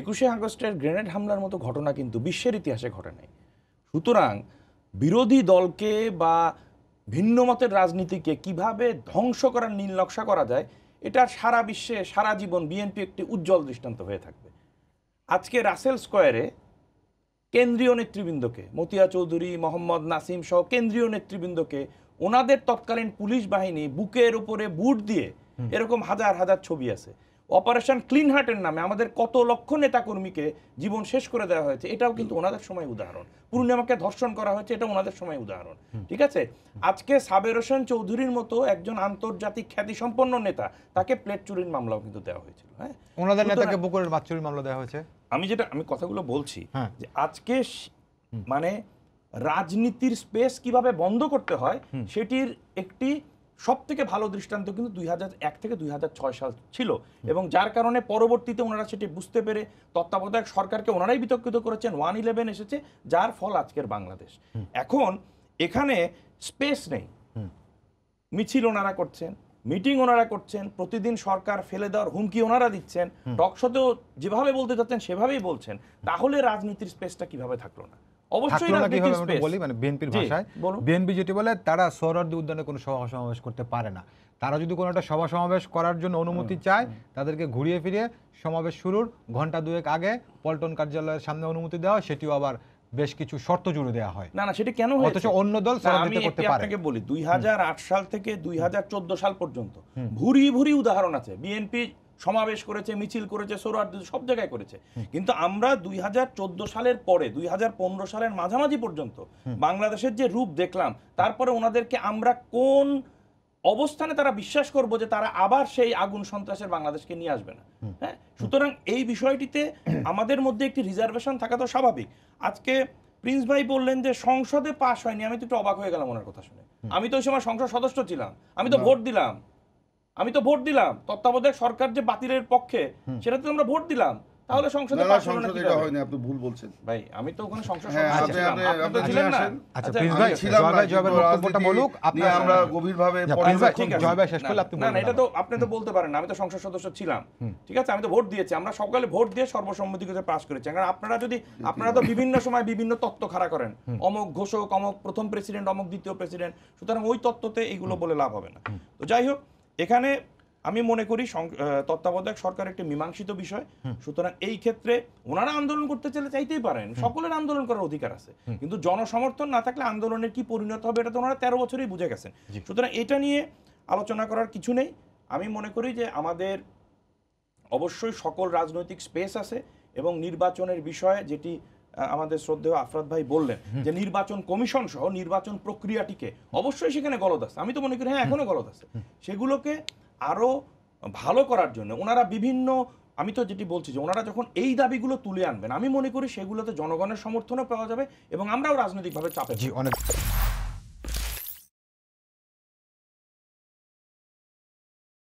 একুশে আগস্টের গ্রেনেড হামলার মতো ঘটনা কিন্তু বিশ্বের ইতিহাসে ঘটে নাই সুতরাং বিরোধী দলকে বা ভিন্ন মতের রাজনীতিকে কিভাবে ধ্বংস করার নীল নকশা করা যায় এটা সারা বিশ্বে সারা জীবন বিএনপি একটি উজ্জ্বল দৃষ্টান্ত হয়ে থাকবে আজকে রাসেল স্কোয়ারে কেন্দ্রীয় নেতৃবৃন্দকে মতিয়া চৌধুরী মোহাম্মদ নাসিম সহ কেন্দ্রীয় নেতৃবৃন্দকে ওনাদের তৎকালীন পুলিশ বাহিনী বুকের উপরে বুট দিয়ে এরকম হাজার হাজার ছবি আছে অপারেশন ক্লিন হার্টের নামে আমাদের কত লক্ষ নেতাকর্মীকে জীবন শেষ করে দেওয়া হয়েছে এটাও কিন্তু ওনাদের সময় উদাহরণ পূর্ণিমাকে ধর্ষণ করা হয়েছে এটা ওনাদের সময় উদাহরণ ঠিক আছে আজকে সাবের হোসেন চৌধুরীর মতো একজন আন্তর্জাতিক খ্যাতিসম্পন্ন নেতা তাকে প্লেট চুরির মামলাও কিন্তু দেওয়া হয়েছিল হ্যাঁ ওনাদের নেতাকে বকুরের বাদ চুরির মামলা দেওয়া হয়েছে আমি যেটা আমি কথাগুলো বলছি হ্যাঁ। যে আজকে মানে রাজনীতির স্পেস কিভাবে বন্ধ করতে হয় সেটির একটি সব থেকে ভালো দৃষ্টান্ত কিন্তু দুই এক থেকে দুই সাল ছিল এবং যার কারণে পরবর্তীতে ওনারা সেটি বুঝতে পেরে তত্ত্বাবধায়ক সরকারকে ওনারাই বিতর্কিত করেছেন ওয়ান ইলেভেন এসেছে যার ফল আজকের বাংলাদেশ এখন এখানে স্পেস নেই মিছিল ওনারা করছেন মিটিং ওনারা করছেন প্রতিদিন সরকার ফেলে দেওয়ার হুমকি ওনারা দিচ্ছেন টকশতেও যেভাবে বলতে চাচ্ছেন সেভাবেই বলছেন তাহলে রাজনীতির স্পেসটা কিভাবে থাকলো না মানে বিএনপি যেটি বলে তারা উদ্যানে কোনো সভা সমাবেশ করতে পারে না তারা যদি কোনো একটা সভা সমাবেশ করার জন্য অনুমতি চায় তাদেরকে ঘুরিয়ে ফিরিয়ে সমাবেশ শুরুর ঘন্টা দুয়েক আগে পল্টন কার্যালয়ের সামনে অনুমতি দেওয়া সেটিও আবার বেশ কিছু শর্ত জুড়ে দেওয়া হয় না না সেটি কেন অথচ অন্য দল আমি বলি দুই সাল থেকে দুই সাল পর্যন্ত ভুরি ভুরি উদাহরণ আছে বিএনপি সমাবেশ করেছে মিছিল করেছে সোরার সব জায়গায় করেছে কিন্তু আমরা দুই সালের পরে দুই সালের মাঝামাঝি পর্যন্ত বাংলাদেশের যে রূপ দেখলাম তারপরে ওনাদেরকে আমরা কোন অবস্থানে তারা বিশ্বাস করবো যে তারা আবার সেই আগুন সন্ত্রাসের বাংলাদেশকে নিয়ে আসবে না হ্যাঁ সুতরাং এই বিষয়টিতে আমাদের মধ্যে একটি রিজার্ভেশন থাকা তো স্বাভাবিক আজকে প্রিন্স ভাই বললেন যে সংসদে পাশ হয়নি আমি তো একটু অবাক হয়ে গেলাম ওনার কথা শুনে আমি তো ওই সময় সংসদ সদস্য ছিলাম আমি তো ভোট দিলাম আমি তো ভোট দিলাম তত্ত্বাবধায়ক সরকার যে বাতিলের পক্ষে সেটাতে আমরা ভোট দিলাম তাহলে সংসদে পাস হলো না কি হয়নি আপনি ভুল বলছেন ভাই আমি তো ওখানে সংসদ হ্যাঁ, আপনি আচ্ছা, আচ্ছা প্লিজ ভাই ছিলাম ভাই জয়বের বক্তব্যটা বলুক আপনি আমরা গভীর ভাবে পরে শেষ করলে আপনি না এটা তো আপনি তো বলতে পারেন আমি তো সংসদ সদস্য ছিলাম ঠিক আছে আমি তো ভোট দিয়েছি আমরা সকালে ভোট দিয়ে সর্বসম্মতিতে পাশ করেছি কারণ আপনারা যদি আপনারা তো বিভিন্ন সময় বিভিন্ন তত্ত্ব খাড়া করেন অমক ঘোষক অমক প্রথম প্রেসিডেন্ট অমক দ্বিতীয় প্রেসিডেন্ট সুতরাং ওই তত্ত্বতে এইগুলো বলে লাভ হবে না তো যাই হোক এখানে আমি মনে করি তত্ত্বাবধায়ক সরকার একটি মীমাংসিত বিষয় সুতরাং এই ক্ষেত্রে ওনারা আন্দোলন করতে চাইলে চাইতেই পারেন সকলের আন্দোলন করার অধিকার আছে কিন্তু জনসমর্থন না থাকলে আন্দোলনের কি পরিণত হবে এটা তো ওনারা তেরো বছরেই বুঝে গেছেন সুতরাং এটা নিয়ে আলোচনা করার কিছু নেই আমি মনে করি যে আমাদের অবশ্যই সকল রাজনৈতিক স্পেস আছে এবং নির্বাচনের বিষয়ে যেটি আমাদের শ্রদ্ধেয় আফরাত ভাই বললেন যে নির্বাচন কমিশন সহ নির্বাচন প্রক্রিয়াটিকে অবশ্যই সেখানে গলদ আছে আমি তো মনে করি হ্যাঁ এখনো গলদ আছে সেগুলোকে আরো ভালো করার জন্য ওনারা বিভিন্ন আমি তো যেটি বলছি যে ওনারা যখন এই দাবিগুলো তুলে আনবেন আমি মনে করি সেগুলোতে জনগণের সমর্থনও পাওয়া যাবে এবং আমরাও রাজনৈতিকভাবে চাপে অনেক